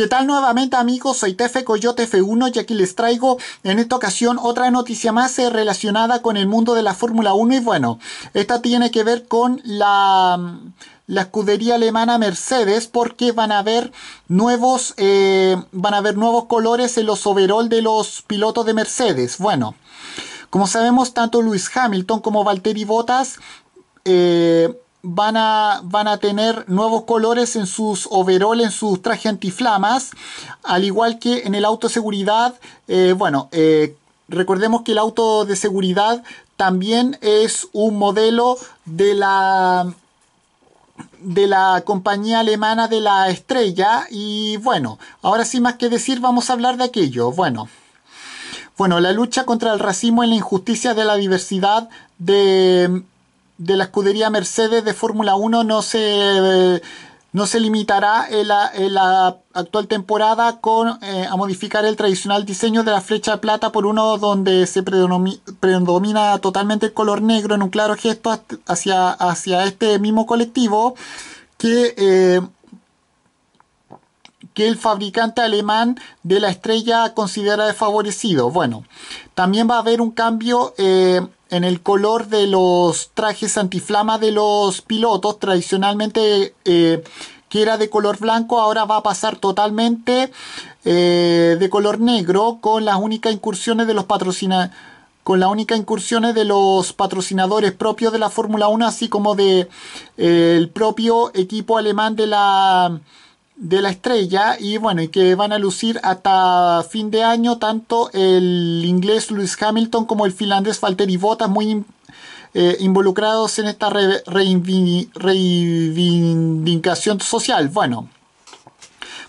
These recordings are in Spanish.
¿Qué tal nuevamente amigos? Soy Tefe Coyote F1 y aquí les traigo en esta ocasión otra noticia más eh, relacionada con el mundo de la Fórmula 1 y bueno, esta tiene que ver con la, mm, la escudería alemana Mercedes porque van a ver nuevos, eh, van a nuevos colores en los overall de los pilotos de Mercedes. Bueno, como sabemos tanto Luis Hamilton como Valtteri Bottas eh, van a, van a tener nuevos colores en sus overoles, en sus trajes antiflamas, al igual que en el auto de seguridad, eh, bueno, eh, recordemos que el auto de seguridad también es un modelo de la de la compañía alemana de la estrella y bueno, ahora sin más que decir vamos a hablar de aquello, bueno. Bueno, la lucha contra el racismo y la injusticia de la diversidad de, de la escudería Mercedes de Fórmula 1 no se, no se limitará en la, actual temporada con, eh, a modificar el tradicional diseño de la flecha de plata por uno donde se predomina, totalmente el color negro en un claro gesto hacia, hacia este mismo colectivo que... Eh, que el fabricante alemán de la estrella considera desfavorecido. Bueno, también va a haber un cambio eh, en el color de los trajes antiflama de los pilotos, tradicionalmente eh, que era de color blanco, ahora va a pasar totalmente eh, de color negro con las únicas incursiones de los patrocinadores con las únicas incursiones de los patrocinadores propios de la Fórmula 1, así como de eh, propio equipo alemán de la de la estrella y bueno, y que van a lucir hasta fin de año tanto el inglés Lewis Hamilton como el finlandés Valtteri Bottas muy eh, involucrados en esta reivindicación social. Bueno,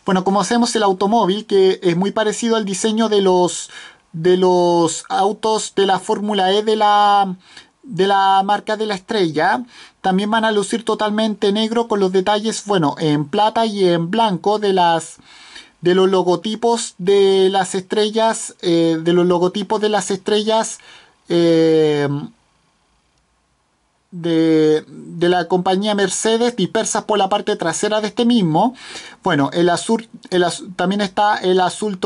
bueno, como hacemos el automóvil que es muy parecido al diseño de los de los autos de la Fórmula E de la de la marca de la estrella también van a lucir totalmente negro con los detalles bueno en plata y en blanco de las de los logotipos de las estrellas eh, de los logotipos de las estrellas eh, de, la compañía Mercedes dispersas por la parte trasera de este mismo bueno el azul también está el azul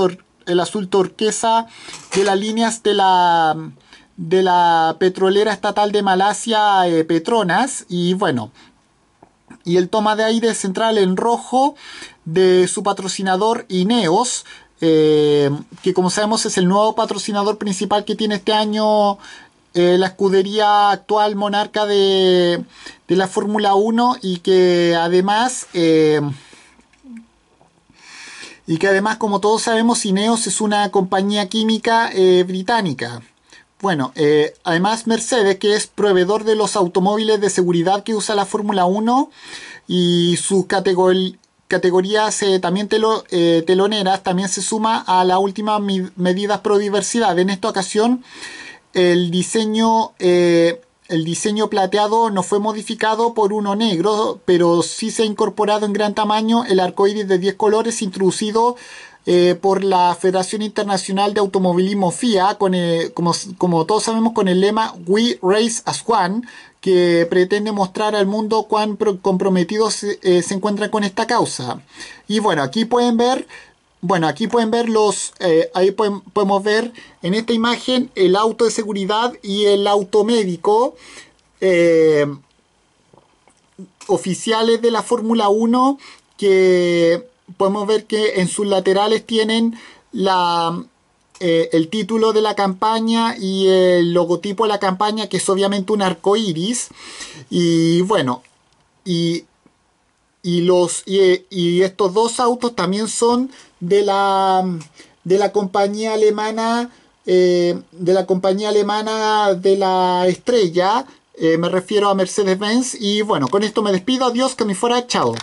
el azul turquesa de las líneas de la de la petrolera estatal de Malasia, eh, Petronas, y bueno, y el toma de aire central en rojo de su patrocinador Ineos, eh, que como sabemos es el nuevo patrocinador principal que tiene este año eh, la escudería actual monarca de, de la Fórmula 1 y que además... y que además, como todos sabemos, Ineos es una compañía química británica. Bueno, eh, además Mercedes, que es proveedor de los automóviles de seguridad que usa la Fórmula 1 y sus categoría categorías también eh, teloneras, también se suma a la última medidas pro diversidad. En esta ocasión, el diseño, eh, el diseño plateado no fue modificado por uno negro, pero sí se ha incorporado en gran tamaño el arcoíris de 10 colores introducido eh, por la Federación Internacional de Automovilismo FIA, eh, como, todos sabemos, con el lema We Race as One, que pretende mostrar al mundo cuán comprometidos eh, se encuentran con esta causa. Y bueno, aquí pueden ver bueno, aquí pueden ver los, ahí podemos ver en esta imagen el auto de seguridad y el auto médico oficiales de la Fórmula 1 que podemos ver que en sus laterales tienen la, eh, el título de la campaña y el logotipo de la campaña, que es obviamente un arco iris. Y bueno, y, los, estos dos autos también son de la, de la compañía alemana. Eh, de la compañía alemana de la estrella, eh, me refiero a Mercedes-Benz y bueno, con esto me despido, adiós, que me fuera, chao.